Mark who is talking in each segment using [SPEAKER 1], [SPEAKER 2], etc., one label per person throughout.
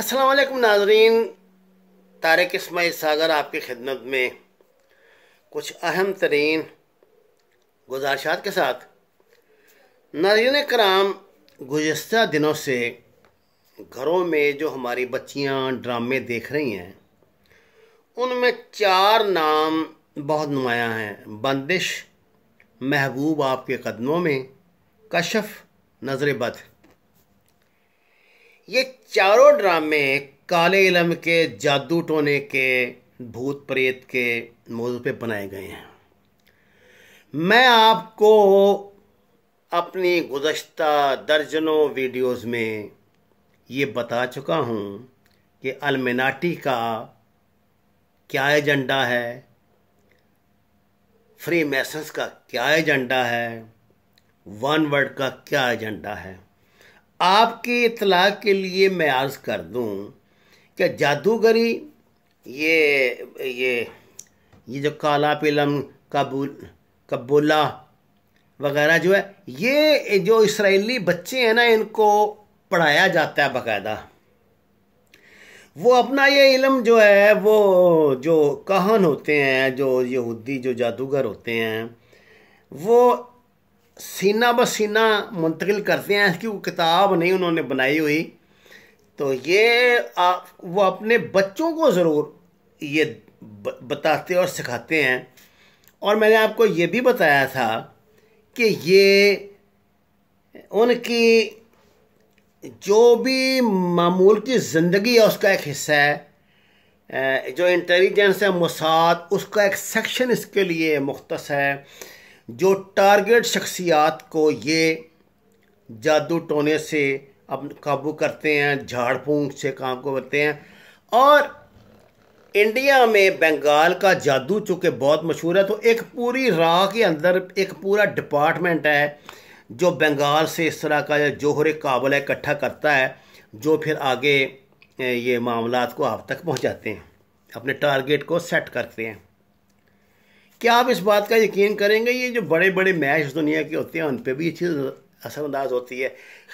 [SPEAKER 1] असलम नाजरीन तारक इसमाई सागर आपकी खिदमत में कुछ अहम तरीन गुजारशात के साथ नाजरीन कराम गुज्त दिनों से घरों में जो हमारी बच्चियां ड्रामे देख रही हैं उनमें चार नाम बहुत नुमायाँ हैं बंदिश महबूब आपके कदमों में कशफ नजर बद ये चारों ड्रामे काले इलम के जादू टोने के भूत प्रेत के मौजू पे बनाए गए हैं मैं आपको अपनी गुज्त दर्जनों वीडियोस में ये बता चुका हूँ कि अलमिनाटी का क्या एजेंडा है फ्री मैसन्स का क्या एजेंडा है वन वर्ड का क्या एजेंडा है आपके इतला के लिए मैं आज़ कर दूं कि जादूगरी ये ये ये जो काला पिलम काबुल कबूला वगैरह जो है ये जो इसराइली बच्चे हैं ना इनको पढ़ाया जाता है बाकायदा वो अपना ये इलम जो है वो जो कहन होते हैं जो यहूदी जो जादूगर होते हैं वो सीना ब सीना मुंतकिल करते हैं इसकी वो किताब नहीं उन्होंने बनाई हुई तो ये आ, वो अपने बच्चों को ज़रूर ये बताते और सिखाते हैं और मैंने आपको ये भी बताया था कि ये उनकी जो भी मामूल की ज़िंदगी है उसका एक हिस्सा है जो इंटेलिजेंस है मसाद उसका एक सेक्शन इसके लिए मुख्त है जो टारगेट शख्सियात को ये जादू टोने से अब काबू करते हैं झाड़ फूंक से काम को करते हैं और इंडिया में बंगाल का जादू चूँकि बहुत मशहूर है तो एक पूरी राह के अंदर एक पूरा डिपार्टमेंट है जो बंगाल से इस तरह का जोहर काबल इकट्ठा करता है जो फिर आगे ये मामला को आप तक पहुँचाते हैं अपने टारगेट को सेट करते हैं क्या आप इस बात का यकीन करेंगे ये जो बड़े बड़े मैच दुनिया के होते हैं उन पर भी ये चीज़ असरअंदाज होती है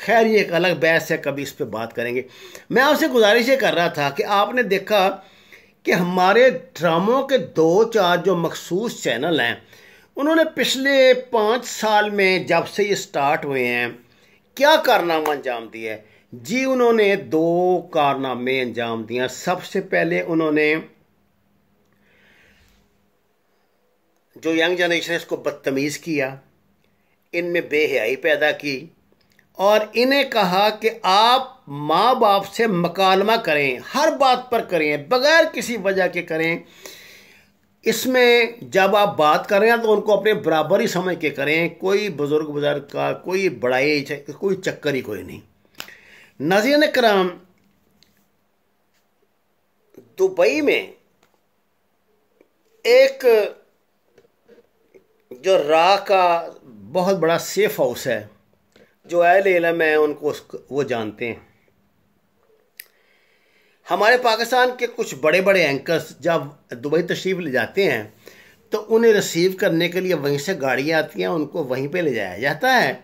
[SPEAKER 1] खैर ये एक अलग बहस है कभी इस पर बात करेंगे मैं आपसे गुजारिश ये कर रहा था कि आपने देखा कि हमारे ड्रामों के दो चार जो मखसूस चैनल हैं उन्होंने पिछले पाँच साल में जब से ये स्टार्ट हुए हैं क्या कारनामा अंजाम दिया है जी उन्होंने दो कारनामे अंजाम दिया सबसे पहले उन्होंने जो यंग जनरेशन है इसको बदतमीज़ किया इनमें बेहयाई पैदा की और इन्हें कहा कि आप माँ बाप से मकालमा करें हर बात पर करें बगैर किसी वजह के करें इसमें जब आप बात कर रहे हैं तो उनको अपने बराबर ही समझ के करें कोई बुज़ुर्ग बुज़ुर्ग का कोई बड़ाई कोई चक्कर ही कोई नहीं नाजीन कराम दुबई में एक जो रा का बहुत बड़ा सेफ हाउस है जो अहल इलम है उनको वो जानते हैं हमारे पाकिस्तान के कुछ बड़े बड़े एंकर्स जब दुबई तशरीफ़ ले जाते हैं तो उन्हें रिसीव करने के लिए वहीं से गाड़ियाँ आती हैं उनको वहीं पे ले जाया जाता है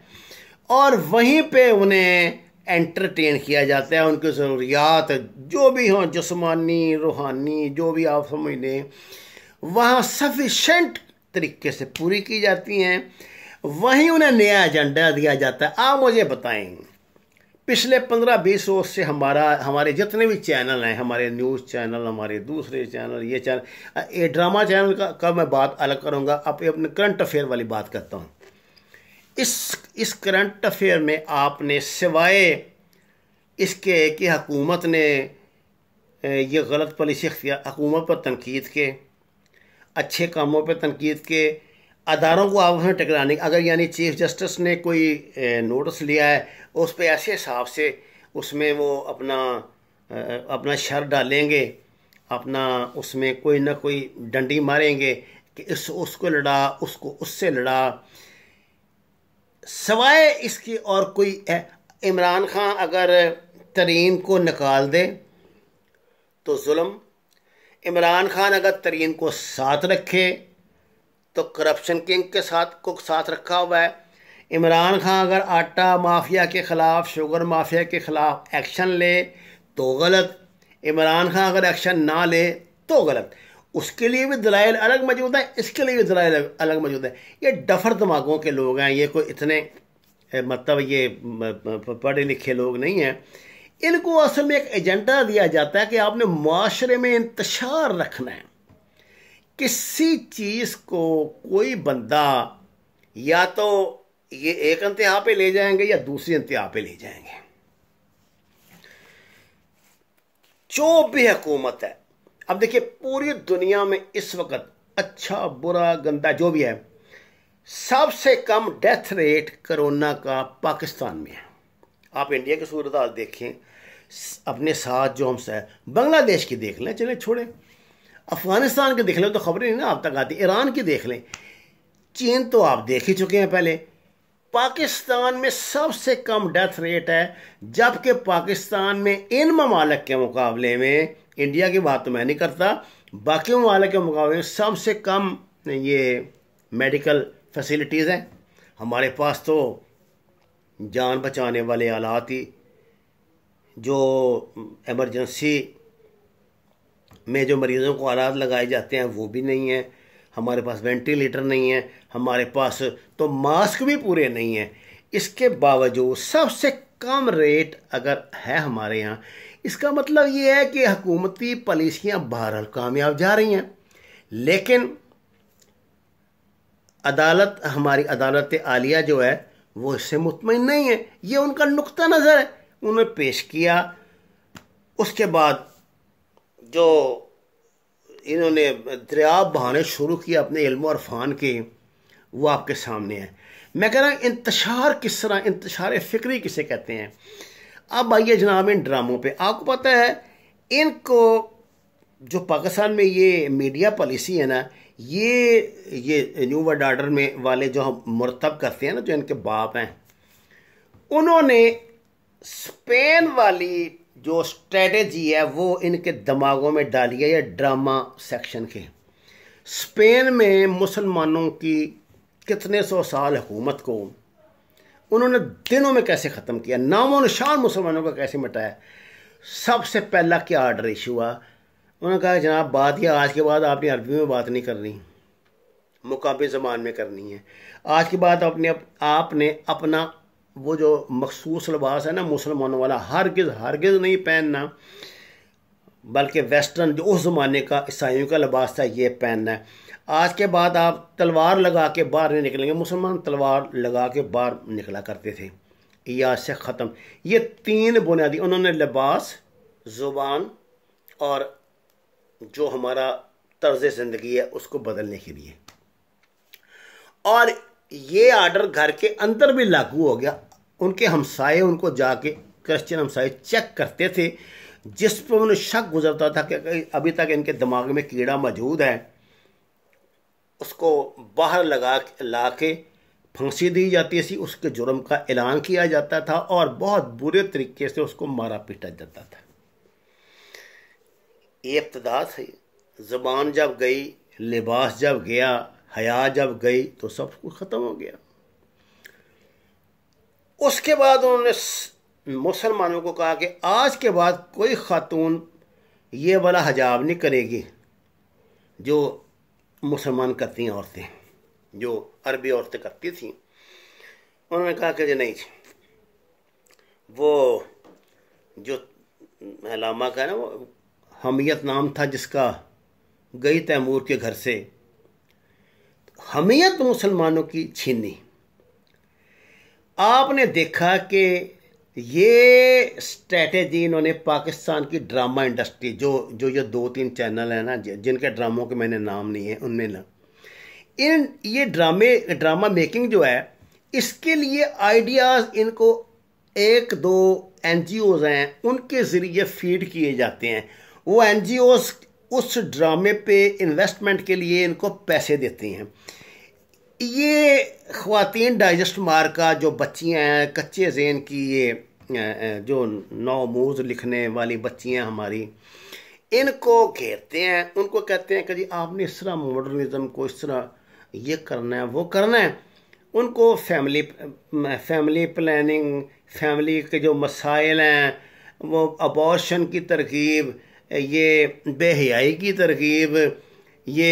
[SPEAKER 1] और वहीं पे उन्हें एंटरटेन किया जाता है उनकी ज़रूरियात जो भी हों जिसमानी रूहानी जो भी आप समझ लें वहाँ सफिशेंट तरीके से पूरी की जाती हैं वहीं उन्हें नया एजेंडा दिया जाता है आप मुझे बताएं पिछले पंद्रह बीस वर्ष से हमारा हमारे जितने भी चैनल हैं हमारे न्यूज़ चैनल हमारे दूसरे चैनल ये चैनल ये ड्रामा चैनल का, कब मैं बात अलग करूँगा आप अपने करंट अफेयर वाली बात करता हूँ इस इस करंट अफेयर में आपने सिवाय इसके कि हकूमत ने ये गलत पॉलिसी हकूमत पर तनकीद के अच्छे कामों पर तनकीद के अदारों को आपस में टकराने अगर यानी चीफ जस्टिस ने कोई नोटिस लिया है उस पर ऐसे हिसाब से उसमें वो अपना अपना शर डालेंगे अपना उसमें कोई ना कोई डंडी मारेंगे कि इस उसको लड़ा उसको उससे लड़ा सवाए इसके और कोई इमरान खान अगर तरीन को निकाल दे तो जुल्म इमरान खान अगर तरीन को साथ रखे तो करप्शन किंग के साथ को साथ रखा हुआ है इमरान खान अगर आटा माफिया के ख़िलाफ़ शुगर माफिया के ख़िलाफ़ एक्शन ले तो गलत इमरान खान अगर एक्शन ना ले तो गलत उसके लिए भी दलाइल अलग मौजूद हैं इसके लिए भी दलाइल अलग मौजूद हैं ये डफर दिमागों के लोग हैं ये कोई इतने मतलब ये पढ़े लिखे लोग नहीं हैं इनको असल में एक एजेंडा दिया जाता है कि आपने माशरे में इंतशार रखना है किसी चीज़ को कोई बंदा या तो ये एक इंतहा पे ले जाएंगे या दूसरी इंतहा पे ले जाएंगे जो भी हुकूमत है अब देखिए पूरी दुनिया में इस वक्त अच्छा बुरा गंदा जो भी है सबसे कम डेथ रेट कोरोना का पाकिस्तान में है आप इंडिया की सूरत हाल देखें अपने साथ जो हमसे बांग्लादेश की देख लें चले छोड़ें अफ़गानिस्तान की देख लें तो खबरें नहीं ना आप तक आती ईरान की देख लें चीन तो आप देख ही चुके हैं पहले पाकिस्तान में सबसे कम डेथ रेट है जबकि पाकिस्तान में इन ममालक के मुकाबले में इंडिया की बात तो मैं नहीं करता बाकी ममालक के मुकाबले में सबसे कम ये मेडिकल फैसिलिटीज़ हैं हमारे पास तो जान बचाने वाले आलात ही जो एमरजेंसी में जो मरीज़ों को आलात लगाए जाते हैं वो भी नहीं है हमारे पास वेंटिलेटर नहीं है हमारे पास तो मास्क भी पूरे नहीं हैं इसके बावजूद सबसे कम रेट अगर है हमारे यहाँ इसका मतलब ये है कि हकूमती पॉलिसियाँ बहरहाल कामयाब जा रही हैं लेकिन अदालत हमारी अदालत आलिया जो है वो इससे मुतमिन नहीं है ये उनका नुक़ नज़र है उन्हें पेश किया उसके बाद जो इन्होंने दरिया बहाने शुरू किया अपने इल्म और फ़ान के वो आपके सामने है मैं कह रहा हूँ इंतशार किस तरह इंतशार फ़िक्री किसे कहते हैं अब आइए जनाब इन ड्रामों पे आपको पता है इनको जो पाकिस्तान में ये मीडिया पॉलिसी है ना ये ये न्यू वर्ल्ड आर्डर में वाले जो हम मुरतब करते हैं ना जो इनके बाप हैं उन्होंने स्पेन वाली जो स्ट्रेटेजी है वो इनके दिमागों में डाली है या ड्रामा सेक्शन के स्पेन में मुसलमानों की कितने सौ साल हुकूमत को उन्होंने दिनों में कैसे ख़त्म किया नामो निशान मुसलमानों का कैसे मिटाया सबसे पहला क्या आर्डर इशू हुआ उन्होंने कहा जनाब बात यह आज के बाद आपने अरबी में बात नहीं करनी मुकामी ज़बान में करनी है आज के बाद अपने आपने अपना वो जो मखसूस लिबास है ना मुसलमानों वाला हरगज़ हरगज़ नहीं पहनना बल्कि वेस्टर्न जो उस ज़माने का ईसाइयों का लिबास था ये पहनना है आज के बाद आप तलवार लगा के बाहर नहीं निकलेंगे मुसलमान तलवार लगा के बाहर निकला करते थे या से ख़त्म ये तीन बुनियादी उन्होंने लिबास ज़ुबान और जो हमारा तर्ज ज़िंदगी है उसको बदलने के लिए और ये आर्डर घर के अंदर भी लागू हो गया उनके हमसाए उनको जाके क्रिश्चियन हमसाए चेक करते थे जिस पर उन्हें शक गुजरता था कि अभी तक इनके दिमाग में कीड़ा मौजूद है उसको बाहर लगा ला के फांसी दी जाती थी उसके जुर्म का ऐलान किया जाता था और बहुत बुरे तरीके से उसको मारा पीटा जाता था ये इब्तदा थी ज़बान जब गई लिबास जब गया हया जब गई तो सब कुछ ख़त्म हो गया उसके बाद उन्होंने मुसलमानों को कहा कि आज के बाद कोई खातून ये वाला हजाब नहीं करेगी जो मुसलमान करती हैं औरतें जो अरबी औरतें करती थी उन्होंने कहा कि नहीं जी वो जो लामा का ना वो हमियत नाम था जिसका गई तैमूर के घर से हमीयत तो मुसलमानों की छीनी आपने देखा कि ये स्ट्रेटेजी इन्होंने पाकिस्तान की ड्रामा इंडस्ट्री जो जो ये दो तीन चैनल हैं ना जिनके ड्रामों के मैंने नाम नहीं है उनमें ना इन ये ड्रामे ड्रामा मेकिंग जो है इसके लिए आइडियाज़ इनको एक दो एन हैं उनके ज़रिए फीड किए जाते हैं वो एन उस ड्रामे पे इन्वेस्टमेंट के लिए इनको पैसे देती हैं ये ख़वान डाइजस्ट मार का जो बच्चियाँ हैं कच्चे जेन की ये जो नौमूज लिखने वाली बच्चियाँ हमारी इनको घेरते हैं उनको कहते हैं कि जी आपने इस तरह मॉडर्निज़म को इस तरह ये करना है वो करना है उनको फैमिली फैमिली प्लानिंग फैमिली के जो मसाइल हैं वो अबॉर्शन की तरकीब ये बेहयाई की तरकीब ये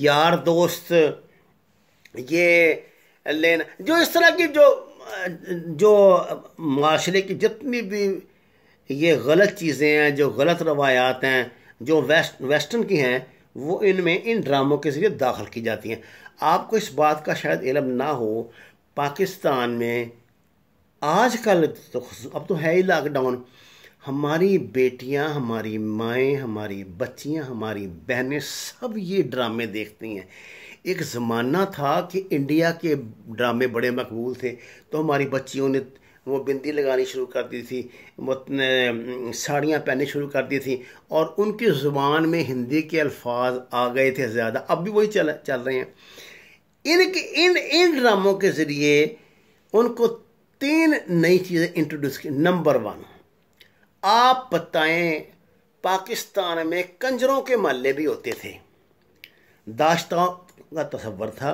[SPEAKER 1] यार दोस्त ये लेना जो इस तरह की जो जो माशरे की जितनी भी ये गलत चीज़ें हैं जो गलत रवायात हैं जो वेस्ट वेस्टर्न की हैं वो इनमें इन ड्रामों के ज़रिए दाखिल की जाती हैं आपको इस बात का शायद इलम ना हो पाकिस्तान में आजकल तो अब तो है ही लॉकडाउन हमारी बेटियां हमारी माएँ हमारी बच्चियां हमारी बहनें सब ये ड्रामे देखती हैं एक ज़माना था कि इंडिया के ड्रामे बड़े मकबूल थे तो हमारी बच्चियों ने वो बिंदी लगानी शुरू कर दी थी वो साड़ियाँ पहननी शुरू कर दी थी और उनकी ज़ुबान में हिंदी के अल्फाज आ गए थे ज़्यादा अब भी वही चल चल रहे हैं इनके इन इन ड्रामों के ज़रिए उनको तीन नई चीज़ें इंट्रोड्यूस की नंबर वन आप बताएं पाकिस्तान में कंजरों के महल्ले भी होते थे दाश्तों का तस्वर था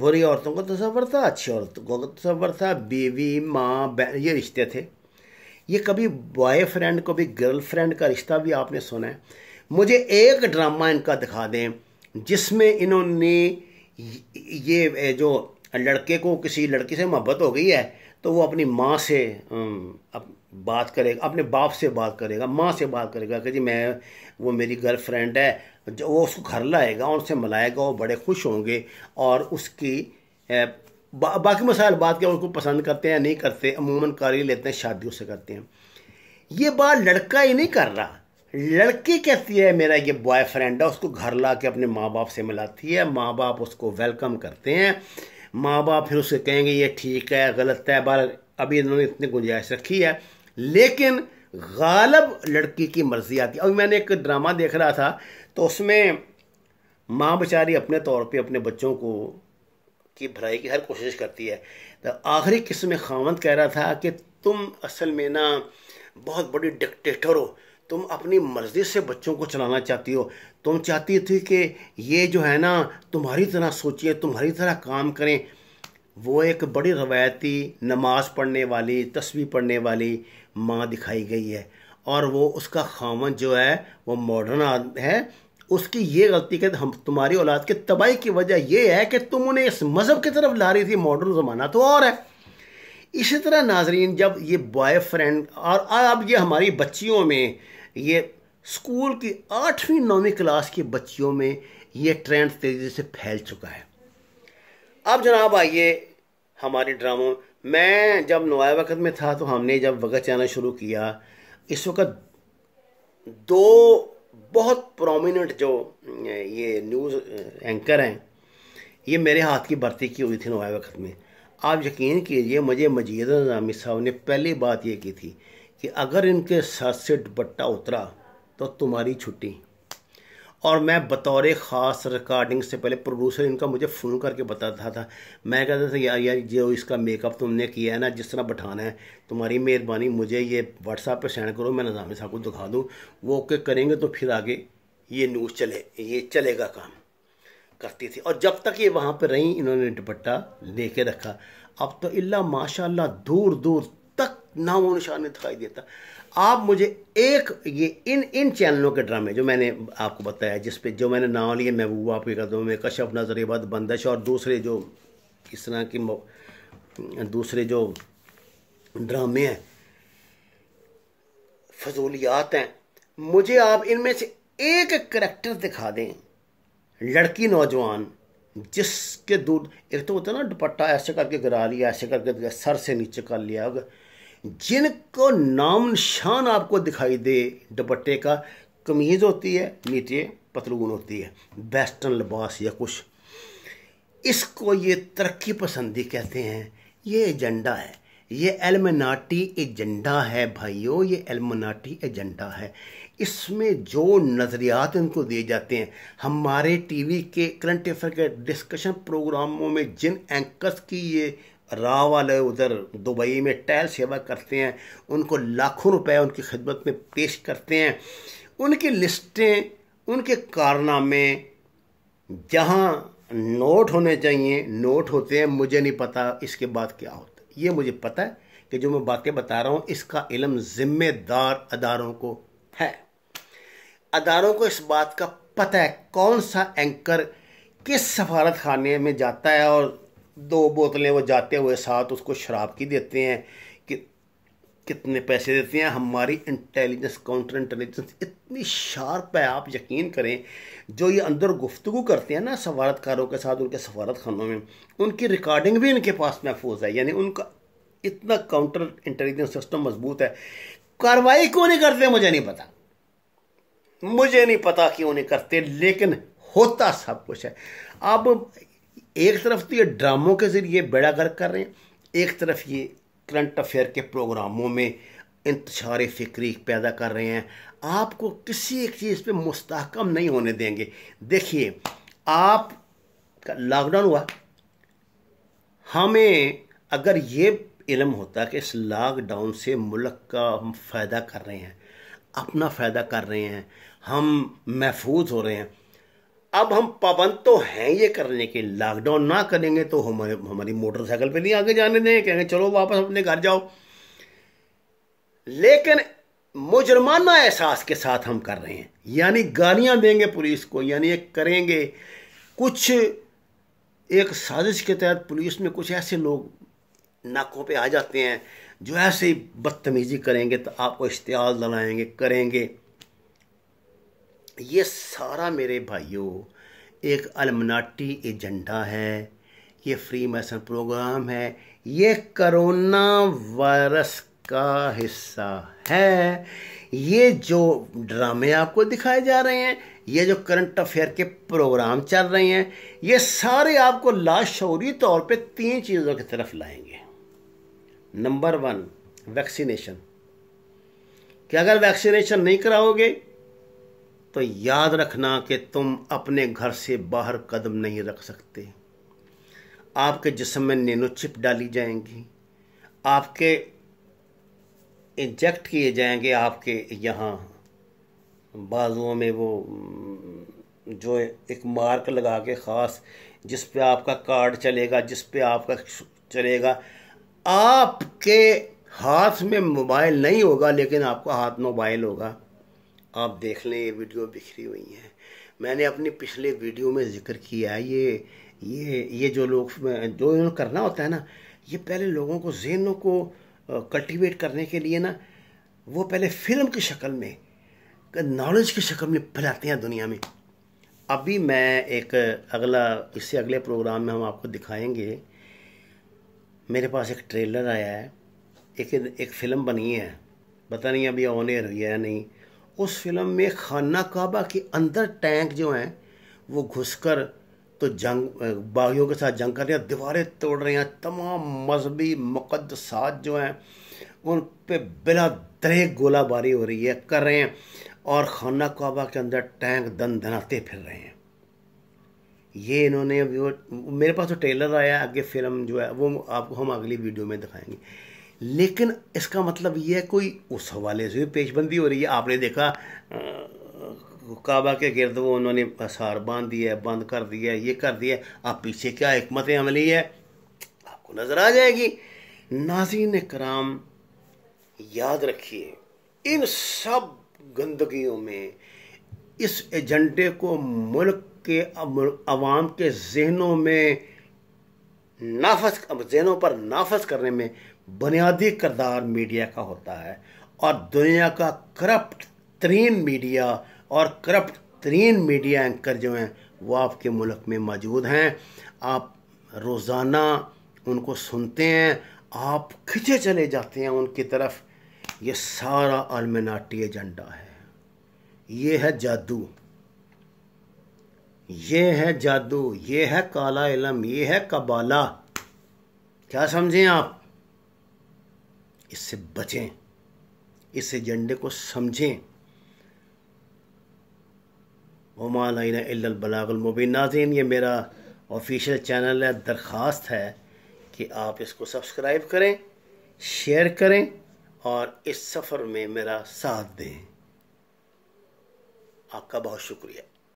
[SPEAKER 1] बुरी औरतों का तस्वर था अच्छी औरतों का तस्वर था बीवी माँ ये रिश्ते थे ये कभी बॉयफ्रेंड कभी गर्लफ्रेंड का रिश्ता भी आपने सुना है मुझे एक ड्रामा इनका दिखा दें जिसमें इन्होंने ये जो लड़के को किसी लड़की से मोहब्बत हो गई है तो वो अपनी माँ से अप, बात करेगा अपने बाप से बात करेगा माँ से बात करेगा कि जी मैं वो मेरी गर्लफ्रेंड है जो वो उसको घर लाएगा और उसे मिलाएगा वो बड़े खुश होंगे और उसकी बा, बाकी मसाइल बात क्या उनको पसंद करते हैं नहीं करते अमूमन कर ही लेते हैं शादियों से करते हैं ये बात लड़का ही नहीं कर रहा लड़की कहती है मेरा ये बॉयफ्रेंड है उसको घर ला के अपने माँ बाप से मिलाती है माँ बाप उसको वेलकम करते हैं माँ बाप फिर उसे कहेंगे ये ठीक है गलत है बार अभी इन्होंने इतनी गुंजाइश रखी है लेकिन गालब लड़की की मर्जी आती है अभी मैंने एक ड्रामा देख रहा था तो उसमें माँ बेचारी अपने तौर पे अपने बच्चों को की भलाई की हर कोशिश करती है तो आखिरी किस्म में खामंद कह रहा था कि तुम असल में ना बहुत बड़ी डिक्टेटर हो तुम अपनी मर्ज़ी से बच्चों को चलाना चाहती हो तुम चाहती थी कि ये जो है ना तुम्हारी तरह सोचिए तुम्हारी तरह काम करें वो एक बड़ी रवायती नमाज पढ़ने वाली तस्वीर पढ़ने वाली माँ दिखाई गई है और वो उसका खामन जो है वो मॉडर्न है उसकी ये गलती के हम तुम्हारी औलाद की तबाही की वजह ये है कि तुम उन्हें इस मज़हब की तरफ ला रही थी मॉडर्न ज़माना तो और है इसी तरह नाजरीन जब ये बॉयफ्रेंड और अब ये हमारी बच्चियों में ये स्कूल की आठवीं नौवीं क्लास की बच्चियों में ये ट्रेंड तेज़ी से फैल चुका है अब जनाब आइए हमारे ड्रामों मैं जब नवाए वक़्त में था तो हमने जब वक़्त चैनल शुरू किया इस वक्त दो बहुत प्रोमिनेंट जो ये न्यूज़ एंकर हैं ये मेरे हाथ की भर्ती की हुई थी नवाए वक्त में आप यकीन कीजिए मुझे मजीद नजामी साहब ने पहली बात ये की थी कि अगर इनके सर से दुपट्टा उतरा तो तुम्हारी छुट्टी और मैं बतौर ख़ास रिकॉर्डिंग से पहले प्रोड्यूसर इनका मुझे फ़ोन करके बताता था मैं कहता था यार यार जो इसका मेकअप तुमने किया है ना जिस तरह बैठाना है तुम्हारी मेहरबानी मुझे ये व्हाट्सएप पर सेंड करो मैं नज़ाम साहब को दिखा दूँ वो ओके करेंगे तो फिर आगे ये न्यूज़ चले ये चलेगा काम करती थी और जब तक ये वहाँ पर रहीं इन्होंने दुपट्टा ले रखा अब तो इला माशाल्लाह दूर दूर नामो निशान नहीं दिखाई देता आप मुझे एक ये इन इन चैनलों के ड्रामे जो मैंने आपको बताया जिस पे जो मैंने नाम लिए महबूबा पे कदम में कशफ नजरेबद बंदश और दूसरे जो इस तरह की दूसरे जो ड्रामे हैं फजूलियात हैं मुझे आप इनमें से एक करेक्टर दिखा दें लड़की नौजवान जिसके दूध एक तो होता है ना दुपट्टा ऐसे करके गिरा लिया ऐसे करके सर से नीचे कर लिया जिनको नाम निशान आपको दिखाई दे दुपट्टे का कमीज़ होती है नीचे पतलून होती है वेस्टर्न लिबास या कुछ इसको ये तरक्की पसंदी कहते हैं ये एजेंडा है ये एलमनाटी एजेंडा है भाइयों ये एलमनाटी एजेंडा है इसमें जो नज़रियात इनको दिए जाते हैं हमारे टीवी के करंट अफेयर के डिस्कशन प्रोग्रामों में जिन एंकर्स की ये राह वाले उधर दुबई में टैल सेवा करते हैं उनको लाखों रुपए उनकी खिदमत में पेश करते हैं उनकी लिस्टें उनके कारनामे जहाँ नोट होने चाहिए नोट होते हैं मुझे नहीं पता इसके बाद क्या होता है ये मुझे पता है कि जो मैं बातें बता रहा हूँ इसका इलम ज़िम्मेदार अदारों को है अदारों को इस बात का पता है कौन सा एंकर किस सफारत खाने में जाता है और दो बोतलें वो जाते हुए साथ उसको शराब की देते हैं कि कितने पैसे देते हैं हमारी इंटेलिजेंस काउंटर इंटेलिजेंस इतनी शार्प है आप यकीन करें जो ये अंदर गुफ्तु करते हैं ना सफारतकारों के साथ उनके सफारत खानों में उनकी रिकॉर्डिंग भी इनके पास महफूज है यानी उनका इतना काउंटर इंटेलिजेंस सिस्टम मजबूत है कार्रवाई क्यों नहीं करते मुझे नहीं पता मुझे नहीं पता क्यों नहीं करते लेकिन होता सब कुछ है अब एक तरफ तो ये ड्रामों के ज़रिए बेड़ा गर्क कर रहे हैं एक तरफ ये करंट अफेयर के प्रोग्रामों में इंतशार फ़िक्री पैदा कर रहे हैं आपको किसी एक चीज़ पे मुस्तकम नहीं होने देंगे देखिए आप लॉकडाउन हुआ हमें अगर ये इलम होता कि इस लॉकडाउन से मुल्क का हम फ़ायदा कर रहे हैं अपना फ़ायदा कर रहे हैं हम महफूज हो रहे हैं अब हम पाबंद तो हैं ये करने के लॉकडाउन ना करेंगे तो हमारे हमारी मोटरसाइकिल पे नहीं आगे जाने दें कहेंगे चलो वापस अपने घर जाओ लेकिन मुजरमाना एहसास के साथ हम कर रहे हैं यानी गालियां देंगे पुलिस को यानी एक करेंगे कुछ एक साजिश के तहत पुलिस में कुछ ऐसे लोग नाकों पे आ जाते हैं जो ऐसे बदतमीजी करेंगे तो आपको इश्तियाल दलाएंगे करेंगे ये सारा मेरे भाइयों एक अलमनाटी एजेंडा है ये फ्री मैसन प्रोग्राम है ये करोना वायरस का हिस्सा है ये जो ड्रामे आपको दिखाए जा रहे हैं ये जो करंट अफेयर के प्रोग्राम चल रहे हैं ये सारे आपको लाशौरी तौर पे तीन चीज़ों की तरफ लाएंगे नंबर वन वैक्सीनेशन कि अगर वैक्सीनेशन नहीं कराओगे तो याद रखना कि तुम अपने घर से बाहर कदम नहीं रख सकते आपके जिसम में नैनो चिप डाली जाएंगी आपके इंजेक्ट किए जाएंगे आपके यहाँ बाजुओं में वो जो एक मार्क लगा के ख़ास जिस पे आपका कार्ड चलेगा जिस पे आपका चलेगा आपके हाथ में मोबाइल नहीं होगा लेकिन आपका हाथ मोबाइल होगा आप देख लें ये वीडियो बिखरी हुई हैं मैंने अपने पिछले वीडियो में जिक्र किया है ये ये ये जो लोग जो इन्होंने करना होता है ना ये पहले लोगों को जहनों को कल्टिवेट करने के लिए ना वो पहले फिल्म की शक्ल में नॉलेज की शक्ल में फैलाते हैं दुनिया में अभी मैं एक अगला इससे अगले प्रोग्राम में हम आपको दिखाएंगे मेरे पास एक ट्रेलर आया है एक एक फिल्म बनी है पता नहीं अभी ऑन एयर हुई है या नहीं उस फिल्म में खाना काबा के अंदर टैंक जो हैं वो घुसकर तो जंग बागियों के साथ जंग कर रहे हैं दीवारें तोड़ रहे हैं तमाम मजहबी मुकदसात जो हैं उन पर बिला दरेक गोलाबारी हो रही है कर रहे हैं और खाना काबा के अंदर टैंक दन दनाते फिर रहे हैं ये इन्होंने मेरे पास तो ट्रेलर आया आगे फिल्म जो है वो आपको हम अगली वीडियो में दिखाएंगे लेकिन इसका मतलब यह कोई उस हवाले से भी पेशबंदी हो रही है आपने देखा काबा के गिरद वो उन्होंने असार बांध दिया है बंद कर दिया है ये कर दिया आप पीछे क्या हमत अमली है आपको नज़र आ जाएगी नाजीन कराम याद रखिए इन सब गंदगियों में इस एजेंडे को मुल्क के अवाम के जहनों में नाफज जहनों पर नाफज करने में बुनियादी किरदार मीडिया का होता है और दुनिया का करप्ट तरीन मीडिया और करप्ट तरीन मीडिया एंकर जो हैं वो आपके मुल्क में मौजूद हैं आप रोज़ाना उनको सुनते हैं आप खिंचे चले जाते हैं उनकी तरफ ये सारा अलमनाटी एजेंडा है ये है जादू ये है जादू ये है काला इलम ये है कबाला क्या समझें आप इससे बचें इस एजेंडे को समझें वमालना अल्बलागलमुबी नाजीन ये मेरा ऑफिशियल चैनल है दरख्वास्त है कि आप इसको सब्सक्राइब करें शेयर करें और इस सफ़र में मेरा साथ दें आपका बहुत शुक्रिया